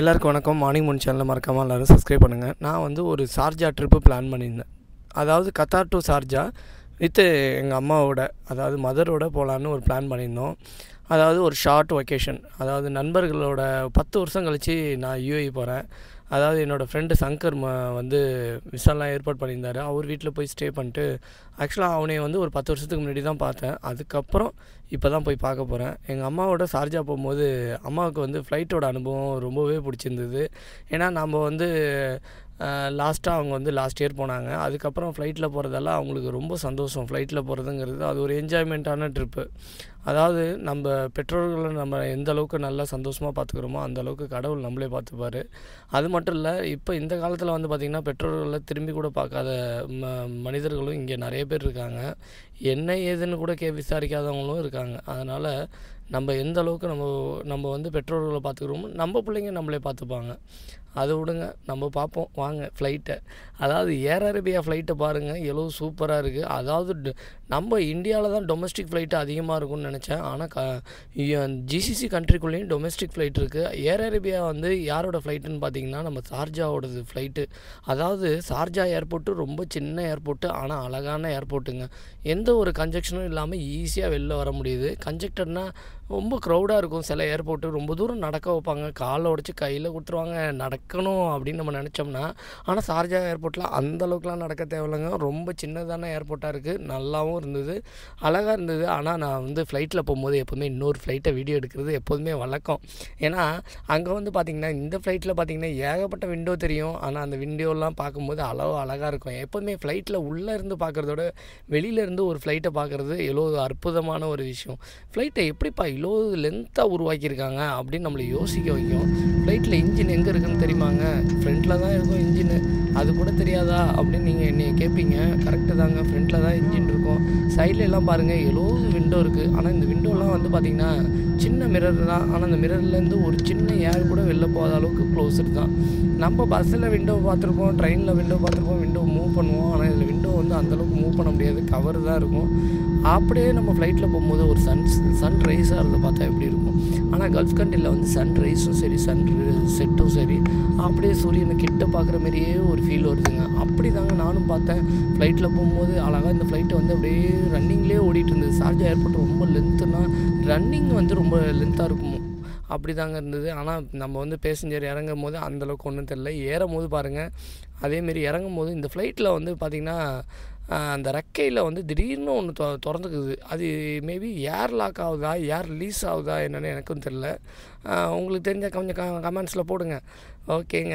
எல்லாருக்கும் வணக்கம் மார்னிங் மூணு சேனலில் மறக்காமல் எல்லோரும் சப்ஸ்கிரைப் பண்ணுங்கள் நான் வந்து ஒரு சார்ஜா ட்ரிப்பு பிளான் பண்ணியிருந்தேன் அதாவது கத்தார் டு சார்ஜா வித்து எங்கள் அம்மாவோட அதாவது மதரோட போகலான்னு ஒரு பிளான் பண்ணியிருந்தோம் அதாவது ஒரு ஷார்ட் வெக்கேஷன் அதாவது நண்பர்களோட பத்து வருஷம் கழித்து நான் யூஏ e போகிறேன் அதாவது என்னோடய ஃப்ரெண்டு சங்கர் ம வந்து விசாலாம் ஏற்பாடு பண்ணியிருந்தார் அவர் வீட்டில் போய் ஸ்டே பண்ணிட்டு ஆக்சுவலாக அவனை வந்து ஒரு பத்து வருஷத்துக்கு முன்னாடி தான் பார்த்தேன் அதுக்கப்புறம் இப்போ தான் போய் பார்க்க போகிறேன் எங்கள் அம்மாவோட சார்ஜா போகும்போது அம்மாவுக்கு வந்து ஃப்ளைட்டோட அனுபவம் ரொம்பவே பிடிச்சிருந்தது ஏன்னா நம்ம வந்து லாஸ்ட்டாக அவங்க வந்து லாஸ்ட் இயர் போனாங்க அதுக்கப்புறம் ஃப்ளைட்டில் போகிறதெல்லாம் அவங்களுக்கு ரொம்ப சந்தோஷம் ஃப்ளைட்டில் போகிறதுங்கிறது அது ஒரு என்ஜாய்மெண்ட்டான ட்ரிப்பு அதாவது நம்ம பெற்றோர்களை நம்ம எந்த அளவுக்கு நல்லா சந்தோஷமாக பார்த்துக்கிறோமோ அந்த அளவுக்கு கடவுள் நம்மளே பார்த்துப்பார் அது மட்டும் இல்லை இப்போ இந்த காலத்தில் வந்து பார்த்திங்கன்னா பெற்றோர்களை திரும்பி கூட பார்க்காத ம மனிதர்களும் இங்கே நிறைய பேர் இருக்காங்க என்ன ஏதுன்னு கூட கே விசாரிக்காதவங்களும் இருக்காங்க அதனால் நம்ம எந்த அளவுக்கு நம்ம நம்ம வந்து பெற்றோர்களை பார்த்துக்கிறோமோ நம்ம பிள்ளைங்க நம்மளே பார்த்துப்பாங்க அதை விடுங்க நம்ம பார்ப்போம் வாங்க ஃப்ளைட்டை அதாவது ஏர் அரேபியா ஃப்ளைட்டை பாருங்கள் எவ்வளோ சூப்பராக இருக்குது அதாவது நம்ம இந்தியாவில் தான் டொமஸ்டிக் ஃப்ளைட்டு அதிகமாக இருக்கும்னு நினச்சேன் ஆனால் க ஜிசிசி கண்ட்ரிக்குள்ளேயும் டொமஸ்டிக் ஃப்ளைட் இருக்குது ஏர் அரேபியா வந்து யாரோட ஃப்ளைட்டுன்னு பார்த்தீங்கன்னா நம்ம சார்ஜாவோடது ஃப்ளைட்டு அதாவது சார்ஜா ஏர்போர்ட்டு ரொம்ப சின்ன ஏர்போர்ட்டு ஆனால் அழகான ஏர்போர்ட்டுங்க எந்த ஒரு கன்ஜெக்ஷனும் இல்லாமல் ஈஸியாக வெளில வர முடியுது கன்ஜெக்டர்னால் ரொம்ப க்ரௌடாக இருக்கும் சில ஏர்போர்ட்டு ரொம்ப தூரம் நடக்க வைப்பாங்க காலை உடச்சி கையில் கொடுத்துருவாங்க நடக்க நடக்கணும் அப்படின்னு நம்ம நினச்சோம்னா ஆனால் சார்ஜா ஏர்போர்ட்டில் அந்தளவுக்குலாம் நடக்க தேவையில்லைங்க ரொம்ப சின்னதான ஏர்போர்ட்டாக இருக்குது நல்லாவும் இருந்தது அழகாக இருந்தது ஆனால் நான் வந்து ஃப்ளைட்டில் போகும்போது எப்போதுமே இன்னொரு ஃப்ளைட்டை வீடியோ எடுக்கிறது எப்போதுமே வழக்கம் ஏன்னா அங்கே வந்து பார்த்திங்கன்னா இந்த ஃப்ளைட்டில் பார்த்திங்கன்னா ஏகப்பட்ட விண்டோ தெரியும் ஆனால் அந்த விண்டோலாம் பார்க்கும்போது அளவு அழகாக இருக்கும் எப்போதுமே ஃப்ளைட்டில் உள்ளே இருந்து பார்க்குறதோட வெளியிலேருந்து ஒரு ஃப்ளைட்டை பார்க்குறது எவ்வளோ அற்புதமான ஒரு விஷயம் ஃப்ளைட்டை எப்படிப்பா இவ்வளோ லென்த்தாக உருவாக்கியிருக்காங்க அப்படின்னு நம்மளை யோசிக்க வைக்கும் ஃப்ளைட்டில் இன்ஜின் எங்கே இருக்குன்னு தெரியும் தெரியுமாங்க ஃப்ரண்ட்டில் தான் இருக்கும் இன்ஜினு அது கூட தெரியாதா அப்படின்னு நீங்கள் என்னை கேட்பீங்க கரெக்டு தாங்க ஃப்ரண்ட்டில் தான் இன்ஜின் இருக்கும் சைடில் எல்லாம் பாருங்கள் எழுபது விண்டோ இருக்குது ஆனால் இந்த விண்டோலாம் வந்து பார்த்திங்கன்னா சின்ன மிரர் தான் ஆனால் அந்த மிரர்லேருந்து ஒரு சின்ன ஏர் கூட வெளில போகாத அளவுக்கு க்ளோஸ்டு தான் நம்ம பஸ்ஸில் விண்டோ பார்த்துருப்போம் ட்ரெயினில் விண்டோ பார்த்துருப்போம் விண்டோ மூவ் பண்ணுவோம் ஆனால் இதில் விண்டோ வந்து அந்தளவுக்கு மூவ் பண்ண முடியாது கவர் தான் இருக்கும் அப்படியே நம்ம ஃப்ளைட்டில் போகும்போது ஒரு சன் சன் ரைஸாக இருந்து பார்த்தா எப்படி இருக்கும் ஆனால் கல்ஃப் கண்ட்ரியில் வந்து சன்ரைஸும் சரி சன் செட்டும் சரி அப்படியே சூரியனை கிட்ட பார்க்குற மாதிரியே ஒரு ஃபீல் வருதுங்க அப்படி தாங்க நானும் பார்த்தேன் ஃப்ளைட்டில் போகும்போது அழகாக இந்த ஃப்ளைட்டை வந்து அப்படியே ரன்னிங்லேயே ஓடிட்டு இருந்தது சார்ஜா ஏர்போர்ட் ரொம்ப லென்த்துனா ரன்னிங் வந்து ரொம்ப லென்த்தாக இருக்கும் அப்படி தாங்க இருந்தது ஆனால் நம்ம வந்து பேசஞ்சர் இறங்கும் போது அந்தளவுக்கு ஒன்றும் தெரில ஏறும் போது பாருங்கள் அதேமாரி இறங்கும் போது இந்த ஃப்ளைட்டில் வந்து பார்த்திங்கன்னா அந்த ரெக்கையில் வந்து திடீர்னு ஒன்று தொ திறந்துக்குது அது மேபி ஏர் லாக் ஆகுதா ஏர் ரிலீஸ் ஆகுதா என்னென்னு எனக்கும் தெரில உங்களுக்கு தெரிஞ்ச கொஞ்சம் க கமெண்ட்ஸில் போடுங்க ஓகேங்க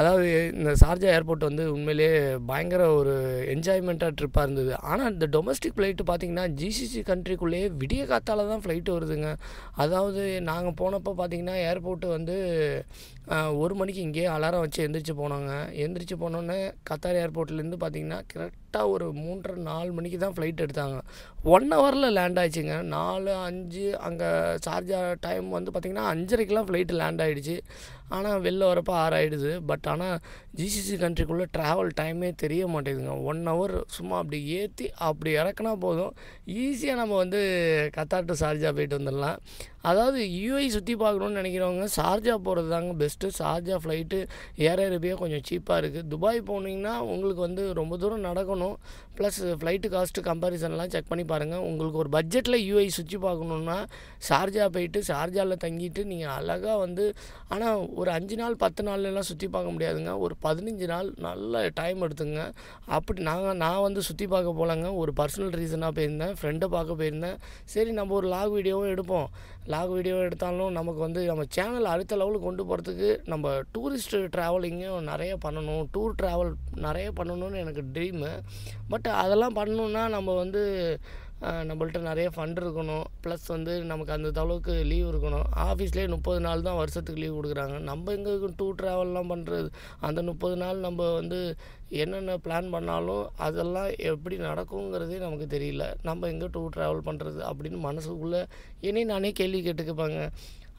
அதாவது இந்த சார்ஜா ஏர்போர்ட் வந்து உண்மையிலேயே பயங்கர ஒரு என்ஜாய்மெண்ட்டாக ட்ரிப்பாக இருந்தது ஆனால் இந்த டொமஸ்டிக் ஃப்ளைட்டு பார்த்திங்கன்னா ஜிசிசி கண்ட்ரிக்குள்ளேயே விடிய காத்தால தான் ஃப்ளைட்டு வருதுங்க அதாவது நாங்கள் போனப்போ பார்த்திங்கன்னா ஏர்போர்ட்டு வந்து ஒரு மணிக்கு இங்கேயே அலாரம் வச்சு எந்திரிச்சு போனாங்க எந்திரிச்சு போனோன்னே கத்தார் ஏர்போர்ட்லேருந்து பார்த்திங்கன்னா கரெக்டாக ஒரு மூன்றரை நாலு மணிக்கு தான் ஃப்ளைட் எடுத்தாங்க ஒன் ஹவரில் லேண்ட் ஆயிடுச்சுங்க நாலு அஞ்சு அங்கே சார்ஜா டைம் வந்து பார்த்திங்கன்னா அஞ்சரைக்கெலாம் ஃப்ளைட்டு லேண்ட் ஆகிடுச்சு ஆனால் வெளில வர பார்க்குறப்ப ஆறாயிடுது பட் ஆனால் ஜிசிசி கண்ட்ரிக்குள்ளே ட்ராவல் டைமே தெரிய மாட்டேங்குதுங்க ஒன் ஹவர் சும்மா அப்படி ஏற்றி அப்படி இறக்குனா போதும் ஈஸியாக நம்ம வந்து கத்தார் டு சார்ஜா போயிட்டு வந்துடலாம் அதாவது யூஐ e சுற்றி பார்க்கணுன்னு நினைக்கிறவங்க சார்ஜா போகிறது தாங்க பெஸ்ட்டு சார்ஜா ஃப்ளைட்டு ஏர் ஏறபியாக கொஞ்சம் சீப்பாக இருக்குது துபாய் போனீங்கன்னா உங்களுக்கு வந்து ரொம்ப தூரம் நடக்கணும் ப்ளஸ் ஃப்ளைட்டு காஸ்ட்டு கம்பேரிசன்லாம் செக் பண்ணி பாருங்கள் உங்களுக்கு ஒரு பட்ஜெட்டில் யூஐ சுற்றி பார்க்கணுன்னா ஷார்ஜா போயிட்டு ஷார்ஜாவில் தங்கிட்டு நீங்கள் அழகாக வந்து ஆனால் ஒரு அஞ்சு நாள் பத்து நாள்லாம் சுற்றி பார்க்க முடியாதுங்க ஒரு பதினஞ்சு நாள் நல்ல டைம் எடுத்துங்க அப்படி நாங்கள் நான் வந்து சுற்றி பார்க்க போகலாங்க ஒரு பர்சனல் ரீசனாக போயிருந்தேன் ஃப்ரெண்டை பார்க்க போயிருந்தேன் சரி நம்ம ஒரு லாக் வீடியோவும் எடுப்போம் லாக் வீடியோ எடுத்தாலும் நமக்கு வந்து நம்ம சேனல் அடுத்த லெவலுக்கு கொண்டு போகிறதுக்கு நம்ம டூரிஸ்ட்டு ட்ராவலிங்கும் நிறைய பண்ணணும் டூர் ட்ராவல் நிறைய பண்ணணும்னு எனக்கு ட்ரீமு பட் பட் அதெல்லாம் பண்ணணுன்னா நம்ம வந்து நம்மள்ட்ட நிறைய ஃபண்ட் இருக்கணும் ப்ளஸ் வந்து நமக்கு அந்த அளவுக்கு லீவ் இருக்கணும் ஆஃபீஸ்லேயே முப்பது நாள் தான் வருஷத்துக்கு லீவ் கொடுக்குறாங்க நம்ம எங்கே டூர் ட்ராவல்லாம் பண்ணுறது அந்த முப்பது நாள் நம்ம வந்து என்னென்ன பிளான் பண்ணாலும் அதெல்லாம் எப்படி நடக்குங்கிறதே நமக்கு தெரியல நம்ம எங்கே டூர் ட்ராவல் பண்ணுறது அப்படின்னு மனசுக்குள்ளே இனி நானே கேள்வி கேட்டுக்குப்பாங்க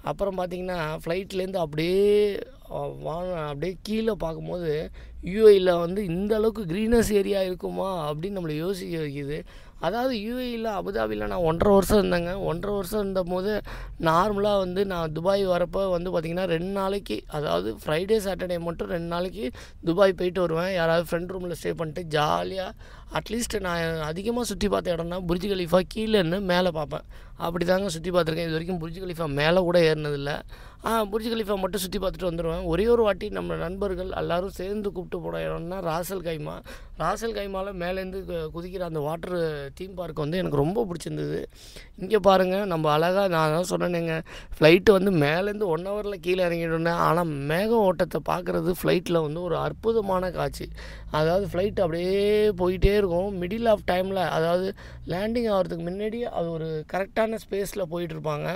அப்புறம் பார்த்திங்கன்னா ஃப்ளைட்லேருந்து அப்படியே வான அப்படியே கீழே பார்க்கும்போது யூஐயில் வந்து இந்த அளவுக்கு க்ரீனஸ் ஏரியா இருக்குமா அப்படின்னு நம்மளை யோசிக்க வைக்கிது அதாவது யூஏயில் அபுதாபியில் நான் ஒன்றரை வருஷம் இருந்தேங்க ஒன்றரை வருஷம் இருந்தபோது நார்மலாக வந்து நான் துபாய் வரப்போ வந்து பார்த்திங்கன்னா ரெண்டு நாளைக்கு அதாவது ஃப்ரைடே சாட்டர்டே மட்டும் ரெண்டு நாளைக்கு துபாய் போயிட்டு வருவேன் யாராவது ஃப்ரெண்ட் ரூமில் ஸ்டே பண்ணிட்டு ஜாலியாக அட்லீஸ்ட் நான் அதிகமாக சுற்றி பார்த்த இடம்னா புரிஜ் கலீஃபா கீழேன்னு மேலே பார்ப்பேன் அப்படி தாங்க சுற்றி பார்த்துருக்கேன் இது வரைக்கும் புரிஜ் கலிஃபா மேலே கூட ஏறினதில்லை புர்ஜி கலிஃபா மட்டும் சுற்றி பார்த்துட்டு வந்துடுவேன் ஒரே ஒரு வாட்டி நம்ம நண்பர்கள் எல்லோரும் சேர்ந்து கூப்பிட்டு போன இடம்னா ராசல் கைமா ராசல் கைமாவில் மேலேருந்து குதிக்கிற அந்த வாட்டர் தீம் பார்க் வந்து எனக்கு ரொம்ப பிடிச்சிருந்தது இங்கே பாருங்கள் நம்ம அழகாக நான் தான் சொன்னேங்க ஃப்ளைட்டு வந்து மேலேருந்து ஒன் ஹவரில் கீழே இறங்கிடுனேன் ஆனால் மேக ஓட்டத்தை பார்க்குறது ஃப்ளைட்டில் வந்து ஒரு அற்புதமான காட்சி அதாவது ஃப்ளைட் அப்படியே போயிட்டே இருக்கும் மிடில் ஆஃப் டைமில் அதாவது லேண்டிங் ஆகிறதுக்கு முன்னாடி அது ஒரு கரெக்டான ஃப்ளாட்டான ஸ்பேஸில் போயிட்டுருப்பாங்க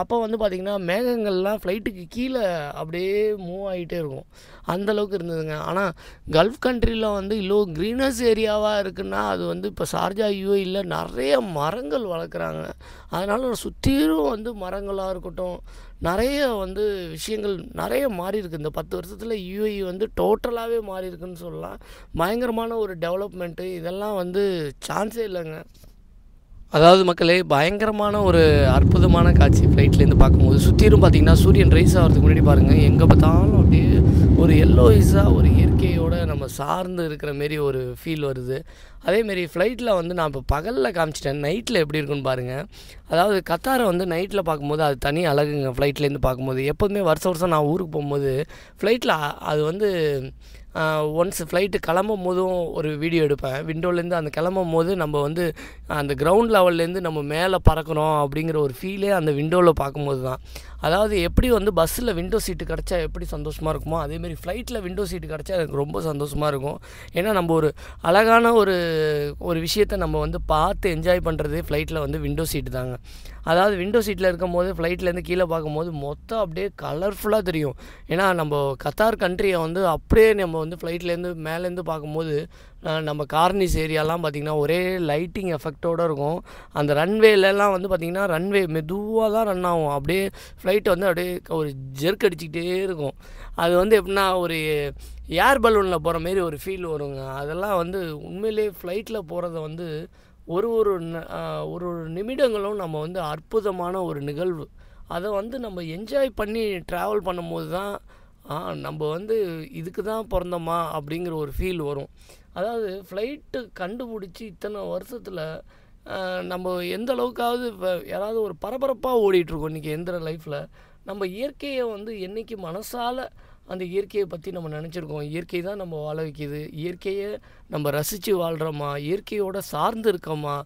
அப்போ வந்து பார்த்திங்கன்னா மேகங்கள்லாம் ஃப்ளைட்டுக்கு கீழே அப்படியே மூவ் ஆகிட்டே இருக்கும் அந்தளவுக்கு இருந்ததுங்க ஆனால் கல்ஃப் கண்ட்ரியில் வந்து இவ்வளோ க்ரீனஸ் ஏரியாவாக இருக்குன்னா அது வந்து இப்போ சார்ஜா இல்லை நிறைய மரங்கள் வளர்க்குறாங்க அதனால் சுற்றிலும் வந்து மரங்களாக இருக்கட்டும் நிறைய வந்து விஷயங்கள் நிறைய மாறி இருக்குது இந்த பத்து வருஷத்தில் யூஏஇ வந்து டோட்டலாகவே மாறி சொல்லலாம் பயங்கரமான ஒரு டெவலப்மெண்ட்டு இதெல்லாம் வந்து சான்ஸே இல்லைங்க அதாவது மக்களே பயங்கரமான ஒரு அற்புதமான காட்சி ஃப்ளைட்லேருந்து பார்க்கும்போது சுற்றிலும் பார்த்திங்கன்னா சூரியன் ரைஸ் ஆகிறதுக்கு முன்னாடி பாருங்கள் எங்கே பார்த்தாலும் அப்படியே ஒரு எல்லோயிஸாக ஒரு இயற்கையோடு நம்ம சார்ந்து இருக்கிற மாரி ஒரு ஃபீல் வருது அதேமாரி ஃப்ளைட்டில் வந்து நான் இப்போ பகலில் காமிச்சிட்டேன் நைட்டில் எப்படி இருக்குன்னு பாருங்கள் அதாவது கத்தாரை வந்து நைட்டில் பார்க்கும்போது அது தனி அழகுங்க ஃப்ளைட்லேருந்து பார்க்கும்போது எப்போதுமே வருஷம் வருஷம் நான் ஊருக்கு போகும்போது ஃப்ளைட்டில் அது வந்து ஒன்ஸ் ஃப்ளைட்டு கிளம்பும் போதும் ஒரு வீடியோ எடுப்பேன் விண்டோலேருந்து அந்த கிளம்பும் போது நம்ம வந்து அந்த கிரவுண்ட் லெவல்லேருந்து நம்ம மேலே பறக்கிறோம் அப்படிங்கிற ஒரு ஃபீலே அந்த விண்டோவில் பார்க்கும்போது தான் அதாவது எப்படி வந்து பஸ்ஸில் விண்டோ சீட்டு கிடச்சா எப்படி சந்தோஷமாக இருக்குமோ அதேமாரி ஃப்ளைட்டில் விண்டோ சீட்டு கிடச்சா எனக்கு ரொம்ப சந்தோஷமாக இருக்கும் ஏன்னா நம்ம ஒரு அழகான ஒரு ஒரு விஷயத்தை நம்ம வந்து பார்த்து என்ஜாய் பண்ணுறது ஃப்ளைட்டில் வந்து விண்டோ சீட்டு தாங்க அதாவது விண்டோ சீட்டில் இருக்கும் போது ஃப்ளைட்லேருந்து கீழே பார்க்கும்போது மொத்தம் அப்படியே கலர்ஃபுல்லாக தெரியும் ஏன்னா நம்ம கத்தார் கண்ட்ரியை வந்து அப்படியே நம்ம வந்து ஃப்ளைட்லேருந்து மேலேருந்து பார்க்கும்போது நம்ம கார்னிஸ் ஏரியாலாம் பார்த்திங்கன்னா ஒரே லைட்டிங் எஃபெக்டோடு இருக்கும் அந்த ரன்வேலெலாம் வந்து பார்த்திங்கன்னா ரன்வே மெதுவாக தான் ரன் ஆகும் அப்படியே ஃப்ளைட் ஃப்ளைட் வந்து அப்படியே ஒரு ஜெர்க் அடிச்சுக்கிட்டே இருக்கும் அது வந்து எப்படின்னா ஒரு ஏர் பலூனில் போகிற மாரி ஒரு ஃபீல் வருங்க அதெல்லாம் வந்து உண்மையிலே ஃப்ளைட்டில் போகிறத வந்து ஒரு ஒரு ஒரு ஒரு நிமிடங்களும் நம்ம வந்து அற்புதமான ஒரு நிகழ்வு அதை வந்து நம்ம என்ஜாய் பண்ணி ட்ராவல் பண்ணும்போது தான் நம்ம வந்து இதுக்கு தான் பிறந்தோமா அப்படிங்கிற ஒரு ஃபீல் வரும் அதாவது ஃப்ளைட்டு கண்டுபிடிச்சி இத்தனை வருஷத்தில் நம்ம எந்த அளவுக்காவது இப்போ யாராவது ஒரு பரபரப்பாக ஓடிட்டுருக்கோம் இன்றைக்கி எந்த லைஃப்பில் நம்ம இயற்கையை வந்து என்றைக்கு மனசால் அந்த இயற்கையை பற்றி நம்ம நினச்சிருக்கோம் இயற்கை தான் நம்ம வாழ வைக்கிது இயற்கையை நம்ம ரசித்து வாழ்கிறோமா இயற்கையோட சார்ந்து இருக்கோமா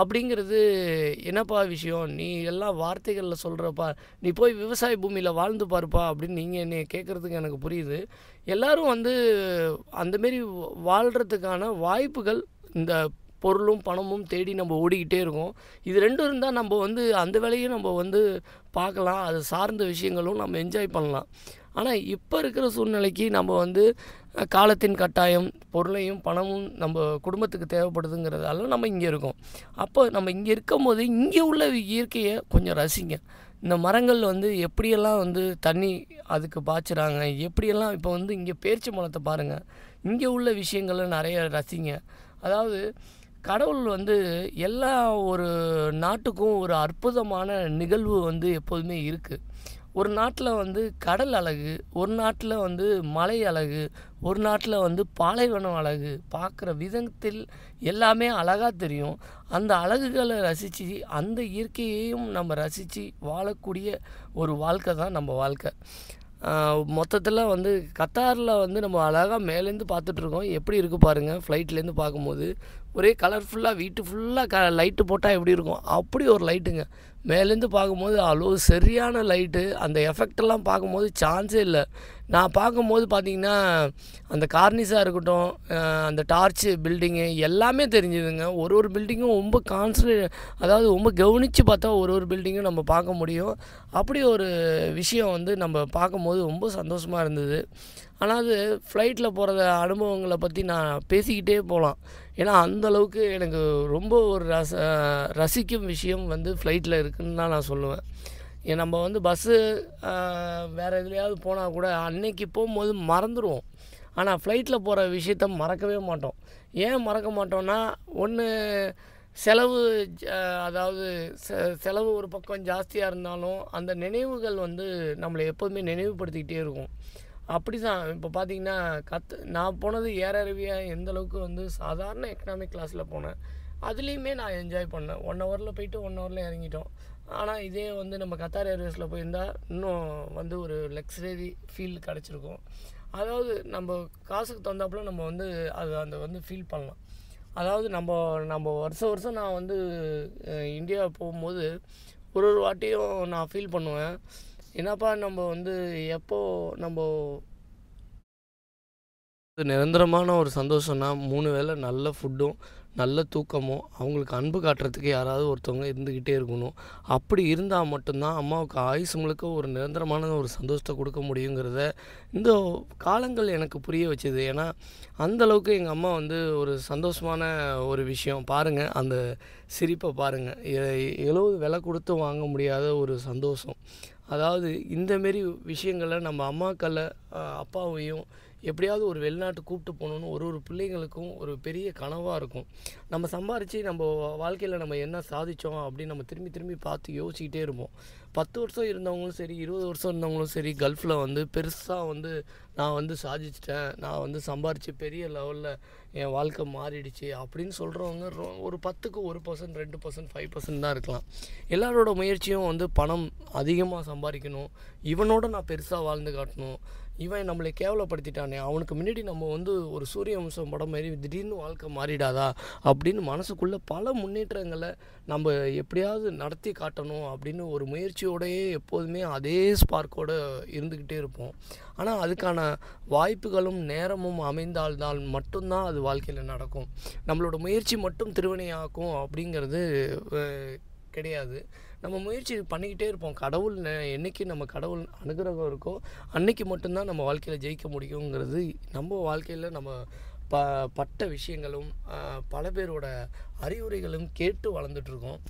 அப்படிங்கிறது என்னப்பா விஷயம் நீ எல்லாம் வார்த்தைகளில் சொல்கிறப்பா நீ போய் விவசாய பூமியில் வாழ்ந்து பாருப்பா அப்படின்னு நீங்கள் என்னை கேட்குறதுக்கு எனக்கு புரியுது எல்லோரும் வந்து அந்தமாரி வாழ்கிறதுக்கான வாய்ப்புகள் இந்த பொருளும் பணமும் தேடி நம்ம ஓடிக்கிட்டே இருக்கோம் இது ரெண்டும் இருந்தால் நம்ம வந்து அந்த வேலையும் நம்ம வந்து பார்க்கலாம் அது சார்ந்த விஷயங்களும் நம்ம என்ஜாய் பண்ணலாம் ஆனால் இப்போ இருக்கிற சூழ்நிலைக்கு நம்ம வந்து காலத்தின் கட்டாயம் பொருளையும் பணமும் நம்ம குடும்பத்துக்கு தேவைப்படுதுங்கிறதால நம்ம இங்கே இருக்கோம் அப்போ நம்ம இங்கே இருக்கும் போது இங்கே உள்ள இயற்கையை கொஞ்சம் ரசிங்க இந்த மரங்கள் வந்து எப்படியெல்லாம் வந்து தண்ணி அதுக்கு பாய்ச்சுறாங்க எப்படியெல்லாம் இப்போ வந்து இங்கே பேர்ச்சி மலத்தை பாருங்கள் இங்கே உள்ள விஷயங்களை நிறைய ரசிங்க அதாவது கடவுள் வந்து எல்லா ஒரு நாட்டுக்கும் ஒரு அற்புதமான நிகழ்வு வந்து எப்போதுமே இருக்குது ஒரு நாட்டில் வந்து கடல் அழகு ஒரு நாட்டில் வந்து மலை அழகு ஒரு நாட்டில் வந்து பாலைவனம் அழகு பார்க்குற விதத்தில் எல்லாமே அழகாக தெரியும் அந்த அழகுகளை ரசித்து அந்த இயற்கையையும் நம்ம ரசித்து வாழக்கூடிய ஒரு வாழ்க்கை தான் நம்ம வாழ்க்கை மொத்தத்தில் வந்து கத்தாரில் வந்து நம்ம அழகாக மேலேருந்து பார்த்துட்ருக்கோம் எப்படி இருக்குது பாருங்கள் ஃப்ளைட்லேருந்து பார்க்கும்போது ஒரே கலர்ஃபுல்லாக வீட்டு ஃபுல்லாக க லைட்டு போட்டால் எப்படி இருக்கும் அப்படி ஒரு லைட்டுங்க மேலேருந்து பார்க்கும்போது அவ்வளோ சரியான லைட்டு அந்த எஃபெக்டெல்லாம் பார்க்கும்போது சான்ஸே இல்லை நான் பார்க்கும்போது பார்த்தீங்கன்னா அந்த கார்னிஸாக இருக்கட்டும் அந்த டார்ச்சு பில்டிங்கு எல்லாமே தெரிஞ்சுதுங்க ஒரு ஒரு பில்டிங்கும் ரொம்ப கான்சன்ட்ரே அதாவது ரொம்ப கவனித்து பார்த்தா ஒரு ஒரு பில்டிங்கும் நம்ம பார்க்க முடியும் அப்படி ஒரு விஷயம் வந்து நம்ம பார்க்கும்போது ரொம்ப சந்தோஷமாக இருந்தது ஆனால் அது ஃப்ளைட்டில் போகிறத அனுபவங்களை பற்றி நான் பேசிக்கிட்டே போகலாம் ஏன்னா அளவுக்கு எனக்கு ரொம்ப ஒரு ரச ரசிக்கும் விஷயம் வந்து ஃப்ளைட்டில் இருக்குதுன்னு தான் நான் சொல்லுவேன் நம்ம வந்து பஸ்ஸு வேறு எதுலையாவது போனால் கூட அன்னைக்கு போகும்போது மறந்துடுவோம் ஆனால் ஃப்ளைட்டில் போகிற விஷயத்த மறக்கவே மாட்டோம் ஏன் மறக்க மாட்டோம்னா ஒன்று செலவு அதாவது செலவு ஒரு பக்கம் ஜாஸ்தியாக இருந்தாலும் அந்த நினைவுகள் வந்து நம்மளை எப்போதுமே நினைவுபடுத்திக்கிட்டே இருக்கும் அப்படி தான் இப்போ பார்த்தீங்கன்னா கத்து நான் போனது ஏர் எந்த எந்தளவுக்கு வந்து சாதாரண எக்கனாமிக் கிளாஸில் போனேன் அதுலேயுமே நான் என்ஜாய் பண்ணேன் ஒன் ஹவரில் போயிட்டு ஒன் ஹவரில் இறங்கிட்டோம் ஆனால் இதே வந்து நம்ம கத்தார் ஏர்வேஸில் போயிருந்தால் இன்னும் வந்து ஒரு லக்ஸரி ஃபீல் கிடச்சிருக்கும் அதாவது நம்ம காசுக்கு தந்தாப்புல நம்ம வந்து அது அந்த வந்து ஃபீல் பண்ணலாம் அதாவது நம்ம நம்ம வருஷம் வருஷம் நான் வந்து இந்தியா போகும்போது ஒரு ஒரு வாட்டியும் நான் ஃபீல் பண்ணுவேன் என்னப்பா நம்ம வந்து எப்போது நம்ம நிரந்தரமான ஒரு சந்தோஷம்னா மூணு வேளை நல்ல ஃபுட்டும் நல்ல தூக்கமும் அவங்களுக்கு அன்பு காட்டுறதுக்கு யாராவது ஒருத்தவங்க இருந்துக்கிட்டே இருக்கணும் அப்படி இருந்தால் மட்டும்தான் அம்மாவுக்கு ஆயுசு முழுக்க ஒரு நிரந்தரமான ஒரு சந்தோஷத்தை கொடுக்க முடியுங்கிறத இந்த காலங்கள் எனக்கு புரிய வச்சுது ஏன்னா அந்தளவுக்கு எங்கள் அம்மா வந்து ஒரு சந்தோஷமான ஒரு விஷயம் பாருங்கள் அந்த சிரிப்பை பாருங்கள் எழுவது விலை கொடுத்து வாங்க முடியாத ஒரு சந்தோஷம் அதாவது இந்தமாரி விஷயங்களை நம்ம அம்மாக்களை அப்பாவையும் எப்படியாவது ஒரு வெளிநாட்டு கூப்பிட்டு போகணுன்னு ஒரு ஒரு பிள்ளைங்களுக்கும் ஒரு பெரிய கனவாக இருக்கும் நம்ம சம்பாரித்து நம்ம வாழ்க்கையில் நம்ம என்ன சாதித்தோம் அப்படின்னு நம்ம திரும்பி திரும்பி பார்த்து யோசிக்கிட்டே இருப்போம் பத்து வருஷம் இருந்தவங்களும் சரி இருபது வருஷம் இருந்தவங்களும் சரி கல்ஃபில் வந்து பெருசாக வந்து நான் வந்து சாதிச்சிட்டேன் நான் வந்து சம்பாரித்து பெரிய லெவலில் என் வாழ்க்கை மாறிடுச்சு அப்படின்னு சொல்கிறவங்க ஒரு பத்துக்கு ஒரு பர்சன்ட் ரெண்டு பர்சன்ட் ஃபைவ் பர்சன்ட் தான் இருக்கலாம் எல்லாரோட முயற்சியும் வந்து பணம் அதிகமாக சம்பாதிக்கணும் இவனோட நான் பெருசாக வாழ்ந்து காட்டணும் இவன் நம்மளை கேவலப்படுத்திட்டானே அவனுக்கு முன்னாடி நம்ம வந்து ஒரு சூரிய வம்சம் படம் மாதிரி திடீர்னு வாழ்க்கை மாறிடாதா அப்படின்னு மனசுக்குள்ளே பல முன்னேற்றங்களை நம்ம எப்படியாவது நடத்தி காட்டணும் அப்படின்னு ஒரு முயற்சியோடையே எப்போதுமே அதே ஸ்பார்க்கோடு இருந்துக்கிட்டே இருப்போம் ஆனால் அதுக்கான வாய்ப்புகளும் நேரமும் அமைந்தால்தான் மட்டும்தான் அது வாழ்க்கையில் நடக்கும் நம்மளோட முயற்சி மட்டும் திருவினையாக்கும் அப்படிங்கிறது கிடையாது நம்ம முயற்சி பண்ணிக்கிட்டே இருப்போம் கடவுள் என்றைக்கு நம்ம கடவுள் அனுகிரகம் இருக்கோ அன்னைக்கு மட்டும்தான் நம்ம வாழ்க்கையில் ஜெயிக்க முடியுங்கிறது நம்ம வாழ்க்கையில் நம்ம ப பட்ட விஷயங்களும் பல பேரோட அறிவுரைகளும் கேட்டு வளர்ந்துட்டுருக்கோம்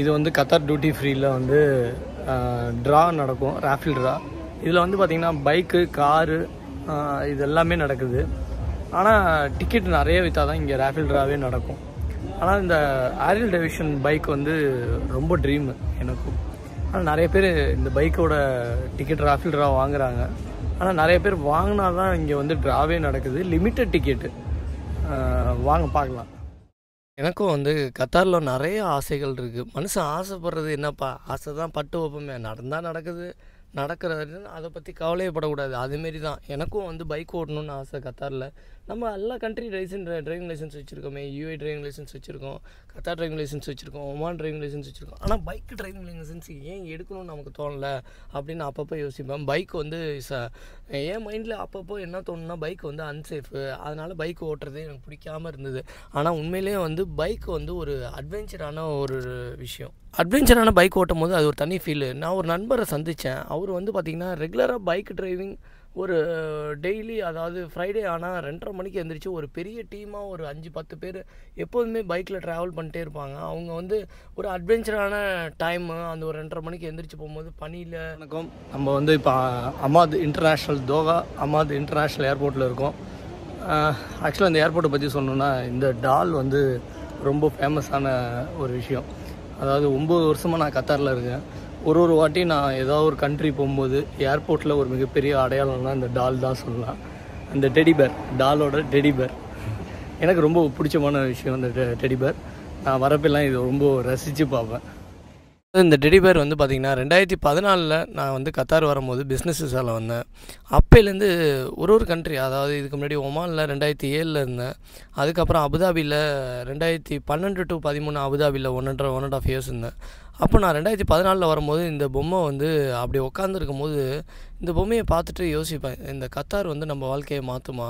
இது வந்து கத்தார் டியூட்டி ஃப்ரீயில் வந்து ட்ரா நடக்கும் ராஃபில் ட்ரா இதில் வந்து பார்த்திங்கன்னா பைக்கு காரு இது எல்லாமே நடக்குது ஆனால் டிக்கெட் நிறைய விற்றா தான் இங்கே ராஃபில் ட்ராவே நடக்கும் ஆனால் இந்த ஆரியல் டெவிஷன் பைக் வந்து ரொம்ப ட்ரீமு எனக்கும் ஆனால் நிறைய பேர் இந்த பைக்கோட டிக்கெட் ராஃபில் ட்ரா வாங்குறாங்க ஆனால் நிறைய பேர் வாங்கினா தான் இங்கே வந்து ட்ராவே நடக்குது லிமிட்டட் டிக்கெட்டு வாங்க பார்க்கலாம் எனக்கும் வந்து கத்தாரில் நிறைய ஆசைகள் இருக்குது மனுஷன் ஆசைப்படுறது என்னப்பா ஆசை தான் பட்டு வைப்போமே நடந்தால் நடக்குது நடக்கிறது அதை பற்றி கவலையப்படக்கூடாது அதுமாரி தான் எனக்கும் வந்து பைக் ஓடணுன்னு ஆசை கத்தாரில் நம்ம எல்லா கண்ட்ரி லைசன் டிரைவிங் லைசன்ஸ் வச்சுருக்கோமே யூஏ டிரைவிங் லைசன்ஸ் வச்சுருக்கோம் கத்தா டிரைவிங் லைசன்ஸ் வச்சுருக்கோம் ஒமான் டிரைவிங் லைசன்ஸ் வச்சுருக்கோம் ஆனால் பைக் டிரைவிங் லைசன்ஸ் ஏன் எடுக்கணும்னு நமக்கு தோணலை அப்படின்னு அப்பப்போ யோசிப்பேன் பைக் வந்து ச என் மைண்டில் அப்பப்போ என்ன தோணுனா பைக் வந்து அன்சேஃபு அதனால் பைக் ஓட்டுறதே எனக்கு பிடிக்காமல் இருந்தது ஆனால் உண்மையிலேயே வந்து பைக் வந்து ஒரு அட்வென்ச்சரான ஒரு விஷயம் அட்வென்ச்சரான பைக் ஓட்டும் போது அது ஒரு தனி ஃபீல் நான் ஒரு நண்பரை சந்தித்தேன் அவர் வந்து பார்த்திங்கன்னா ரெகுலராக பைக் டிரைவிங் ஒரு டெய்லி அதாவது ஃப்ரைடே ஆனால் ரெண்டரை மணிக்கு எழுந்திரிச்சு ஒரு பெரிய டீமாக ஒரு அஞ்சு பத்து பேர் எப்போதுமே பைக்கில் ட்ராவல் பண்ணிட்டே இருப்பாங்க அவங்க வந்து ஒரு அட்வென்ச்சரான டைமு அந்த ஒரு ரெண்டரை மணிக்கு எழுந்திரிச்சு போகும்போது பனியில் வணக்கம் நம்ம வந்து இப்போ Hamad international Doha Hamad international ஏர்போர்ட்டில் இருக்கோம் ஆக்சுவலாக அந்த ஏர்போர்ட்டை பற்றி சொன்னோன்னா இந்த டால் வந்து ரொம்ப ஃபேமஸான ஒரு விஷயம் அதாவது ஒம்பது வருஷமாக நான் கத்தாரில் இருக்கேன் ஒரு ஒரு வாட்டி நான் ஏதாவது ஒரு கண்ட்ரி போகும்போது ஏர்போர்ட்டில் ஒரு மிகப்பெரிய அடையாளம்னா இந்த டால் தான் சொல்லலாம் அந்த டெடிபர் டாலோட டெடிபர் எனக்கு ரொம்ப பிடிச்சமான விஷயம் அந்த டெடிபர் நான் வரப்பெல்லாம் இது ரொம்ப ரசித்து பார்ப்பேன் இந்த டெடிபேர் வந்து பார்த்திங்கன்னா ரெண்டாயிரத்தி பதினாலில் நான் வந்து கத்தார் வரும்போது பிஸ்னஸ் விசாவில் வந்தேன் அப்போலேருந்து ஒரு ஒரு கண்ட்ரி அதாவது இதுக்கு முன்னாடி ஒமானில் ரெண்டாயிரத்தி ஏழில் இருந்தேன் அதுக்கப்புறம் அபுதாபியில் ரெண்டாயிரத்தி பன்னெண்டு டு பதிமூணு அபுதாபியில் one and one and half years இருந்தேன் அப்போ நான் ரெண்டாயிரத்தி பதினாலில் வரும்போது இந்த பொம்மை வந்து அப்படி உட்காந்துருக்கும் போது இந்த பொம்மையை பார்த்துட்டு யோசிப்பேன் இந்த கத்தார் வந்து நம்ம வாழ்க்கையை மாற்றுமா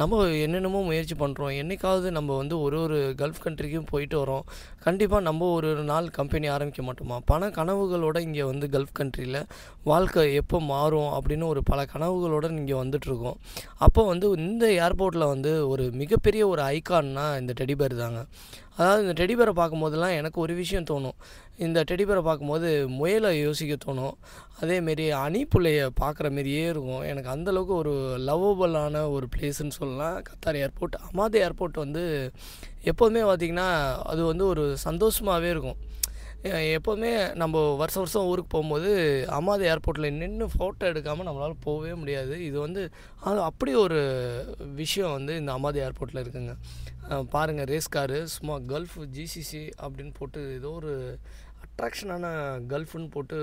நம்ம என்னென்னமோ முயற்சி பண்ணுறோம் என்றைக்காவது நம்ம வந்து ஒரு ஒரு கல்ஃப் கண்ட்ரிக்கும் போயிட்டு வரோம் கண்டிப்பாக நம்ம ஒரு ஒரு நாள் கம்பெனி ஆரம்பிக்க மாட்டோமா பண கனவுகளோட இங்கே வந்து கல்ஃப் கண்ட்ரியில் வாழ்க்கை எப்போ மாறும் அப்படின்னு ஒரு பல கனவுகளோடு இங்கே வந்துட்டுருக்கோம் அப்போ வந்து இந்த ஏர்போர்ட்டில் வந்து ஒரு மிகப்பெரிய ஒரு ஐக்கான்னா இந்த டெடிபர் தாங்க அதாவது இந்த டெடிபரை பார்க்கும்போதெல்லாம் எனக்கு ஒரு விஷயம் தோணும் இந்த டெடிபேரை பார்க்கும்போது முயலை யோசிக்க தோணும் அதேமாரி அணிப்புள்ளையை பார்க்குற மாரியே இருக்கும் எனக்கு அந்தளவுக்கு ஒரு லவ்வபுளான ஒரு பிளேஸ்ன்னு சொல்லலாம் கத்தார் ஏர்போர்ட் அமாதே ஏர்போர்ட் வந்து எப்போதுமே பார்த்திங்கன்னா அது வந்து ஒரு சந்தோஷமாகவே இருக்கும் எப்போவுமே நம்ம வருஷம் வருஷம் ஊருக்கு போகும்போது அமாதே ஏர்போர்ட்டில் நின்று ஃபோட்டோ எடுக்காமல் நம்மளால் போகவே முடியாது இது வந்து அது அப்படி ஒரு விஷயம் வந்து இந்த அமாதே ஏர்போர்ட்டில் இருக்குங்க பாருங்கள் ரேஸ் காரு சும்மா கல்ஃப் ஜிசிசி அப்படின்னு போட்டு ஏதோ ஒரு அட்ராக்ஷனான கல்ஃப்னு போட்டு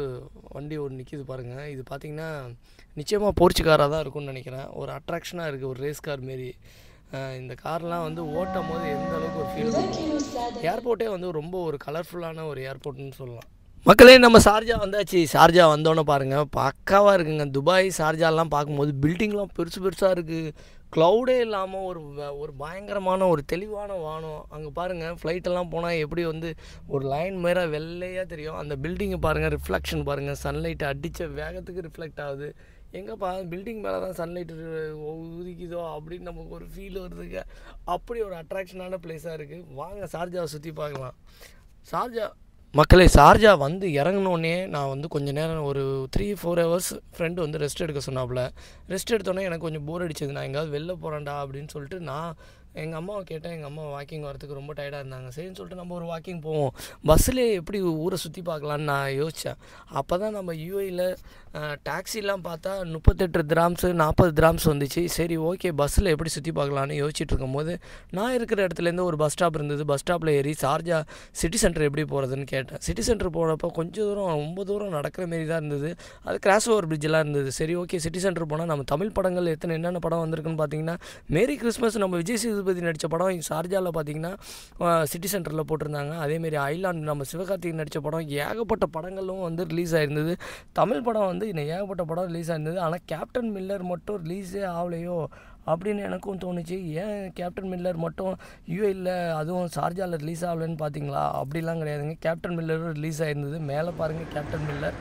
வண்டி ஒரு நிற்கிது பாருங்கள் இது பார்த்திங்கன்னா நிச்சயமாக காராக தான் இருக்கும்னு நினைக்கிறேன் ஒரு அட்ராக்ஷனாக இருக்குது ஒரு ரேஸ் கார் மாரி இந்த கார்லாம் வந்து ஓட்டும் போது எந்த அளவுக்கு ஒரு ஃபீல் ஏர்போர்ட்டே வந்து ரொம்ப ஒரு கலர்ஃபுல்லான ஒரு ஏர்போர்ட்னு சொல்லலாம் மக்களே நம்ம சார்ஜா வந்தாச்சு சார்ஜா வந்தோன்னே பாருங்கள் பக்காவாக இருக்குங்க துபாய் சார்ஜாலாம் பார்க்கும்போது பில்டிங்லாம் பெருசு பெருசாக இருக்குது க்ளவுடே இல்லாமல் ஒரு ஒரு பயங்கரமான ஒரு தெளிவான வானம் அங்கே பாருங்கள் ஃப்ளைட்டெல்லாம் போனால் எப்படி வந்து ஒரு லைன் மேலே வெள்ளையாக தெரியும் அந்த பில்டிங்கை பாருங்கள் ரிஃப்ளெக்ஷன் பாருங்கள் சன்லைட் அடித்த வேகத்துக்கு ரிஃப்ளெக்ட் ஆகுது எங்கேப்பா பில்டிங் மேலே தான் சன்லைட் உதிக்குதோ அப்படின்னு நமக்கு ஒரு ஃபீல் வருதுங்க அப்படி ஒரு அட்ராக்ஷனான பிளேஸாக இருக்குது வாங்க ஷார்ஜாவை சுற்றி பார்க்கலாம் ஷார்ஜா மக்களை சார்ஜா வந்து இறங்கினோடனே நான் வந்து கொஞ்சம் நேரம் ஒரு த்ரீ ஃபோர் ஹவர்ஸ் ஃப்ரெண்டு வந்து ரெஸ்ட் எடுக்க சொன்னாப்புல ரெஸ்ட் எடுத்தோன்னே எனக்கு கொஞ்சம் போர் அடிச்சது நான் எங்கேயாவது வெளில போகிறேன்டா அப்படின்னு சொல்லிட்டு நான் எங்கள் அம்மாவை கேட்டேன் எங்கள் அம்மா வாக்கிங் வரத்துக்கு ரொம்ப டயர்டாக இருந்தாங்க சரின்னு சொல்லிட்டு நம்ம ஒரு வாக்கிங் போவோம் பஸ்ஸில் எப்படி ஊரை சுற்றி பார்க்கலான்னு நான் யோசித்தேன் அப்போ தான் நம்ம யூஏயில் டாக்ஸிலாம் பார்த்தா முப்பத்தெட்டு கிராம்ஸு நாற்பது கிராம்ஸ் வந்துச்சு சரி ஓகே பஸ்ஸில் எப்படி சுற்றி பார்க்கலான்னு யோசிச்சுட்டு இருக்கும்போது நான் இருக்கிற இடத்துலேருந்து ஒரு பஸ் ஸ்டாப் இருந்தது பஸ் ஸ்டாப்பில் ஏறி சார்ஜா சிட்டி சென்டர் எப்படி போகிறதுன்னு கேட்டேன் சிட்டி சென்டர் போனப்போ கொஞ்சம் தூரம் ரொம்ப தூரம் நடக்கிற மாரி தான் இருந்தது அது கிராஸ் ஓவர் பிரிட்ஜெலாம் இருந்தது சரி ஓகே சிட்டி சென்டர் போனால் நம்ம தமிழ் படங்கள் எத்தனை என்னென்ன படம் வந்திருக்குன்னு பார்த்தீங்கன்னா மேரி கிறிஸ்மஸ் நம்ம விஜய் சேது சேதுபதி நடித்த படம் சார்ஜாவில் பார்த்திங்கன்னா சிட்டி சென்டரில் போட்டிருந்தாங்க அதேமாரி ஐலாண்ட் நம்ம சிவகார்த்திகை நடித்த படம் ஏகப்பட்ட படங்களும் வந்து ரிலீஸ் ஆகிருந்தது தமிழ் படம் வந்து இன்னும் ஏகப்பட்ட படம் ரிலீஸ் ஆகிருந்தது ஆனால் கேப்டன் மில்லர் மட்டும் ரிலீஸே ஆகலையோ அப்படின்னு எனக்கும் தோணுச்சு ஏன் கேப்டன் மில்லர் மட்டும் யூஏயில் அதுவும் ஷார்ஜாவில் ரிலீஸ் ஆகலைன்னு பார்த்தீங்களா அப்படிலாம் கிடையாதுங்க கேப்டன் மில்லரும் ரிலீஸ் ஆகிருந்தது மேலே பாருங்கள் கேப்டன் மில்லர்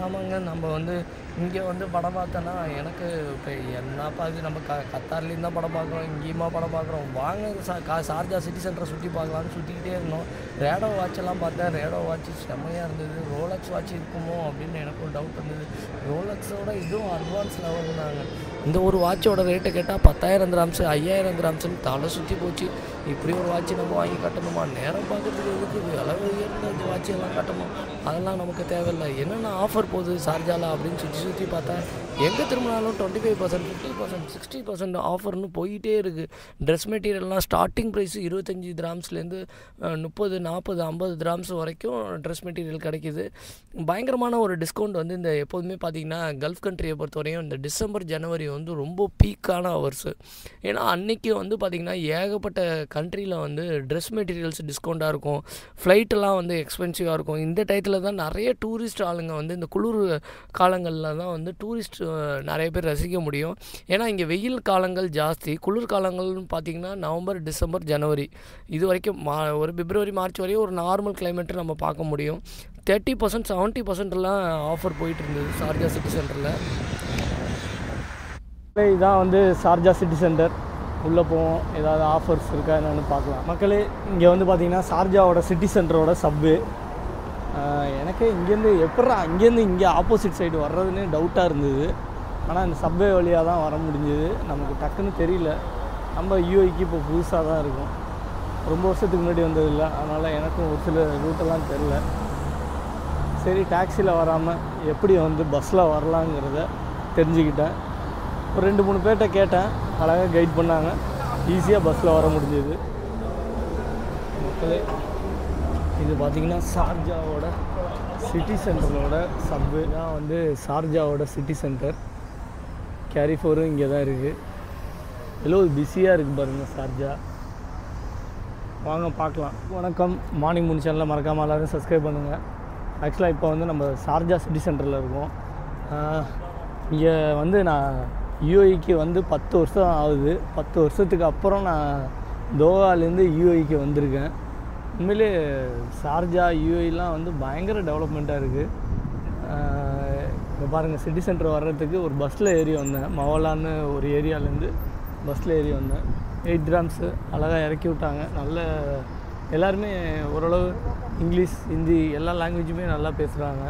ஆமாங்க நம்ம வந்து இங்கே வந்து படம் பார்த்தேன்னா எனக்கு இப்போ என்னப்பா இது நம்ம க கத்தார்லேயும் தான் படம் பார்க்குறோம் இங்கேயுமா படம் பார்க்குறோம் வாங்க சா கா சார்ஜா சிட்டி சென்டரை சுற்றி பார்க்கலான்னு சுற்றிக்கிட்டே இருந்தோம் ரேடோ வாட்செல்லாம் பார்த்தேன் ரேடோ வாட்ச் செம்மையாக இருந்தது ரோலக்ஸ் வாட்ச் இருக்குமோ அப்படின்னு எனக்கு ஒரு டவுட் இருந்தது ரோலக்ஸோட இதுவும் அட்வான்ஸ் லெவல் தாங்க இந்த ஒரு வாட்சோட ரேட்டை கேட்டால் பத்தாயிரம் கிராம்ஸு ஐயாயிரம் கிராம்ஸுன்னு தலை சுற்றி போச்சு இப்படி ஒரு வாட்ச் நம்ம வாங்கி கட்டணுமா நேரம் பார்க்கறதுக்கு எதுக்கு அளவு உயர்ந்த வாட்செல்லாம் கட்டணும் அதெல்லாம் நமக்கு தேவையில்லை என்னென்ன ஆஃபர் போகுது சார்ஜாலா அப்படின்னு சுற்றி சுற்றி பார்த்தா எங்கே திரும்பினாலும் twenty five percent fifty percent sixty percent ஆஃபர்னு போயிட்டே இருக்குது ட்ரெஸ் மெட்டீரியல்லாம் ஸ்டார்டிங் ப்ரைஸ் இருபத்தஞ்சி கிராம்ஸ்லேருந்து முப்பது நாற்பது ஐம்பது கிராம்ஸ் வரைக்கும் ட்ரெஸ் மெட்டீரியல் கிடைக்கிது பயங்கரமான ஒரு டிஸ்கவுண்ட் வந்து இந்த எப்போதுமே பார்த்திங்கன்னா கல்ஃப் கண்ட்ரியை பொறுத்தவரையும் இந்த டிசம்பர் ஜனவரி வந்து ரொம்ப பீக்கான அவர்ஸு ஏன்னா அன்றைக்கி வந்து பார்த்திங்கன்னா ஏகப்பட்ட கண்ட்ரியில் வந்து ட்ரெஸ் மெட்டீரியல்ஸ் டிஸ்கவுண்ட்டாக இருக்கும் ஃப்ளைட்டெல்லாம் வந்து எக்ஸ்பென்சிவாக இருக்கும் இந்த டயத்தில் தான் நிறைய டூரிஸ்ட் ஆளுங்க வந்து இந்த குளிர் காலங்களில் காலங்களில் தான் வந்து டூரிஸ்ட் நிறைய பேர் ரசிக்க முடியும் ஏன்னா இங்கே வெயில் காலங்கள் ஜாஸ்தி குளிர் காலங்கள்னு பார்த்திங்கன்னா நவம்பர் டிசம்பர் ஜனவரி இது வரைக்கும் மா ஒரு பிப்ரவரி மார்ச் வரையும் ஒரு நார்மல் கிளைமேட்டு நம்ம பார்க்க முடியும் தேர்ட்டி பர்சன்ட் செவன்ட்டி பர்சன்ட்லாம் ஆஃபர் போயிட்டு இருந்தது சார்ஜா சிட்டி சென்டரில் இதான் வந்து சார்ஜா சிட்டி சென்டர் உள்ளே போவோம் ஏதாவது ஆஃபர்ஸ் இருக்கா என்னென்னு பார்க்கலாம் மக்களே இங்கே வந்து பார்த்திங்கன்னா சார்ஜாவோட சிட்டி சென்டரோட சப்பு எனக்கு இங்கேருந்து எப்படா இங்கேருந்து இங்கே ஆப்போசிட் சைடு வர்றதுன்னு டவுட்டாக இருந்தது ஆனால் இந்த சப்வே வழியாக தான் வர முடிஞ்சுது நமக்கு டக்குன்னு தெரியல நம்ம யூஐக்கு இப்போ புதுசாக தான் இருக்கும் ரொம்ப வருஷத்துக்கு முன்னாடி வந்ததில்லை அதனால் எனக்கும் ஒரு சில ரூட்டெல்லாம் தெரில சரி டாக்ஸியில் வராமல் எப்படி வந்து பஸ்ஸில் வரலாங்கிறத தெரிஞ்சுக்கிட்டேன் ஒரு ரெண்டு மூணு பேர்கிட்ட கேட்டேன் அழகாக கைட் பண்ணாங்க ஈஸியாக பஸ்ஸில் வர முடிஞ்சது மக்களே இது பார்த்தீங்கன்னா சார்ஜாவோட சிட்டி சென்டரோட சப்வே தான் வந்து சார்ஜாவோட சிட்டி சென்டர் கேரிஃபோரும் இங்கே தான் இருக்குது எல்லாம் ஒரு பிஸியாக இருக்குது பாருங்கள் சார்ஜா வாங்க பார்க்கலாம் வணக்கம் மார்னிங் மூணு சேனலில் மறக்காமல் எல்லோரும் சப்ஸ்கிரைப் பண்ணுங்கள் ஆக்சுவலாக இப்போ வந்து நம்ம சார்ஜா சிட்டி சென்டரில் இருக்கோம் இங்கே வந்து நான் யூஐக்கு e வந்து பத்து வருஷம் ஆகுது பத்து வருஷத்துக்கு அப்புறம் நான் தோகாலேருந்து யூஐக்கு e வந்திருக்கேன் உண்மையிலே சார்ஜா யூஐலாம் வந்து பயங்கர டெவலப்மெண்ட்டாக இருக்குது இப்போ பாருங்கள் சிட்டி சென்டர் வர்றதுக்கு ஒரு பஸ்ஸில் ஏறி வந்தேன் மவாலான்னு ஒரு ஏரியாவிலேருந்து பஸ்ஸில் ஏறி வந்தேன் எயிட் கிராம்ஸு அழகாக இறக்கி விட்டாங்க நல்ல எல்லாருமே ஓரளவு இங்கிலீஷ் ஹிந்தி எல்லா லாங்குவேஜுமே நல்லா பேசுகிறாங்க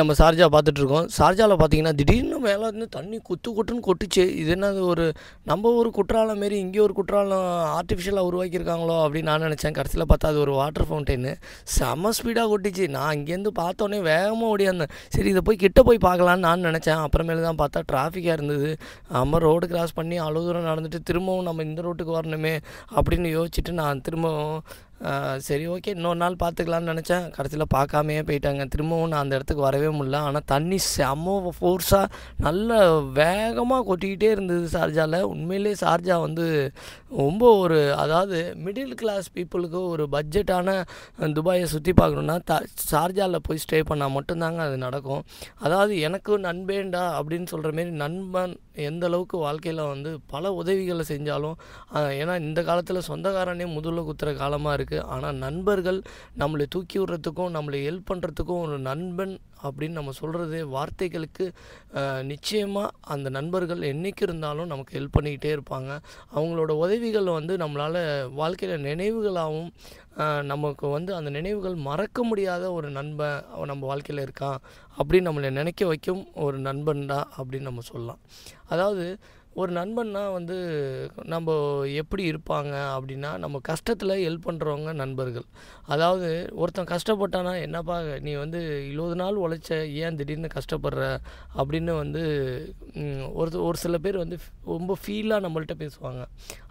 நம்ம சார்ஜா பார்த்துட்ருக்கோம் சார்ஜாவில் பார்த்தீங்கன்னா திடீர்னு மேலே இருந்து தண்ணி கொத்து கொட்டுன்னு கொட்டுச்சு இது என்ன ஒரு நம்ம ஒரு குற்றாலம் மாரி இங்கே ஒரு குற்றாலம் ஆர்டிஃபிஷியலாக உருவாக்கியிருக்காங்களோ அப்படின்னு நான் நினச்சேன் கடைசியில் பார்த்தா அது ஒரு வாட்டர் ஃபவுண்டெயின் செம ஸ்பீடாக கொட்டிச்சு நான் இங்கேருந்து பார்த்தோன்னே வேகமாக ஓடியாந்தேன் சரி இதை போய் கிட்ட போய் பார்க்கலான்னு நான் நினச்சேன் அப்புறமேல தான் பார்த்தா டிராஃபிக்காக இருந்தது நம்ம ரோடு கிராஸ் பண்ணி அவ்வளோ தூரம் நடந்துட்டு திரும்பவும் நம்ம இந்த ரோட்டுக்கு வரணுமே அப்படின்னு யோசிச்சுட்டு நான் திரும்பவும் சரி ஓகே இன்னொரு நாள் பார்த்துக்கலான்னு நினச்சேன் கடைசியில் பார்க்காமையே போயிட்டாங்க திரும்பவும் நான் அந்த இடத்துக்கு வரவே முடில ஆனால் தண்ணி செம்ம ஃபோர்ஸாக நல்ல வேகமாக கொட்டிக்கிட்டே இருந்தது சார்ஜாவில் உண்மையிலே சார்ஜா வந்து ரொம்ப ஒரு அதாவது மிடில் கிளாஸ் பீப்புளுக்கு ஒரு பட்ஜெட்டான துபாயை சுற்றி பார்க்கணுன்னா த சார்ஜாவில் போய் ஸ்டே பண்ணால் மட்டும்தாங்க அது நடக்கும் அதாவது எனக்கு நண்பேண்டா அப்படின்னு சொல்கிற மாரி நண்பன் எந்த அளவுக்கு வாழ்க்கையில் வந்து பல உதவிகளை செஞ்சாலும் ஏன்னா இந்த காலத்தில் சொந்தக்காரனே முதல்ல குத்துற காலமாக இருக்குது இருக்குது ஆனால் நண்பர்கள் நம்மளை தூக்கி விடுறதுக்கும் நம்மளை ஹெல்ப் பண்ணுறதுக்கும் ஒரு நண்பன் அப்படின்னு நம்ம சொல்கிறது வார்த்தைகளுக்கு நிச்சயமாக அந்த நண்பர்கள் என்றைக்கு இருந்தாலும் நமக்கு ஹெல்ப் பண்ணிக்கிட்டே இருப்பாங்க அவங்களோட உதவிகள் வந்து நம்மளால் வாழ்க்கையில் நினைவுகளாகவும் நமக்கு வந்து அந்த நினைவுகள் மறக்க முடியாத ஒரு நண்பன் நம்ம வாழ்க்கையில் இருக்கான் அப்படின்னு நம்மளை நினைக்க வைக்கும் ஒரு நண்பன்டா அப்படின்னு நம்ம சொல்லலாம் அதாவது ஒரு நண்பன்னா வந்து நம்ம எப்படி இருப்பாங்க அப்படின்னா நம்ம கஷ்டத்தில் ஹெல்ப் பண்ணுறவங்க நண்பர்கள் அதாவது ஒருத்தன் கஷ்டப்பட்டானா என்னப்பா நீ வந்து இருபது நாள் உழைச்ச ஏன் திடீர்னு கஷ்டப்படுற அப்படின்னு வந்து ஒரு ஒரு சில பேர் வந்து ரொம்ப ஃபீலாக நம்மள்கிட்ட பேசுவாங்க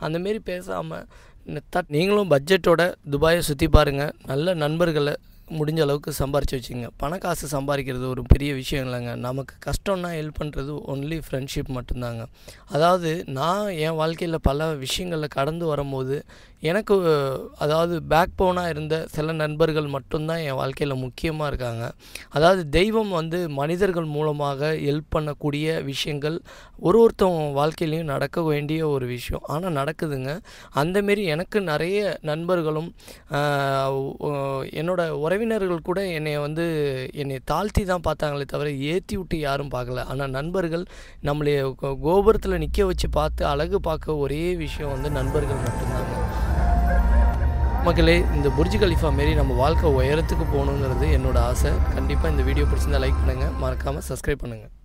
அந்தமாரி பேசாமல் தட் நீங்களும் பட்ஜெட்டோட துபாயை சுற்றி பாருங்கள் நல்ல நண்பர்களை முடிஞ்ச அளவுக்கு சம்பாரித்து வச்சுங்க பண காசு சம்பாதிக்கிறது ஒரு பெரிய விஷயம் இல்லைங்க நமக்கு கஷ்டம்னா ஹெல்ப் பண்ணுறது ஒன்லி ஃப்ரெண்ட்ஷிப் மட்டும்தாங்க அதாவது நான் என் வாழ்க்கையில் பல விஷயங்களில் கடந்து வரும்போது எனக்கு அதாவது பேக் போனாக இருந்த சில நண்பர்கள் மட்டும்தான் என் வாழ்க்கையில் முக்கியமாக இருக்காங்க அதாவது தெய்வம் வந்து மனிதர்கள் மூலமாக ஹெல்ப் பண்ணக்கூடிய விஷயங்கள் ஒரு ஒருத்தவங்க வாழ்க்கையிலையும் நடக்க வேண்டிய ஒரு விஷயம் ஆனால் நடக்குதுங்க அந்தமாரி எனக்கு நிறைய நண்பர்களும் என்னோடய உறவி உறவினர்கள் கூட என்னை வந்து என்னை தாழ்த்தி தான் பார்த்தாங்களே தவிர ஏற்றி விட்டு யாரும் பார்க்கல ஆனால் நண்பர்கள் நம்மளை கோபுரத்தில் நிற்க வச்சு பார்த்து அழகு பார்க்க ஒரே விஷயம் வந்து நண்பர்கள் மட்டும்தாங்க மக்களே இந்த புர்ஜ் கலிஃபா மாரி நம்ம வாழ்க்கை உயரத்துக்கு போகணுங்கிறது என்னோடய ஆசை கண்டிப்பாக இந்த வீடியோ பிடிச்சிருந்தால் லைக் பண்ணுங்கள் மறக்காமல் சப்ஸ்கிரைப் பண்ணுங்கள்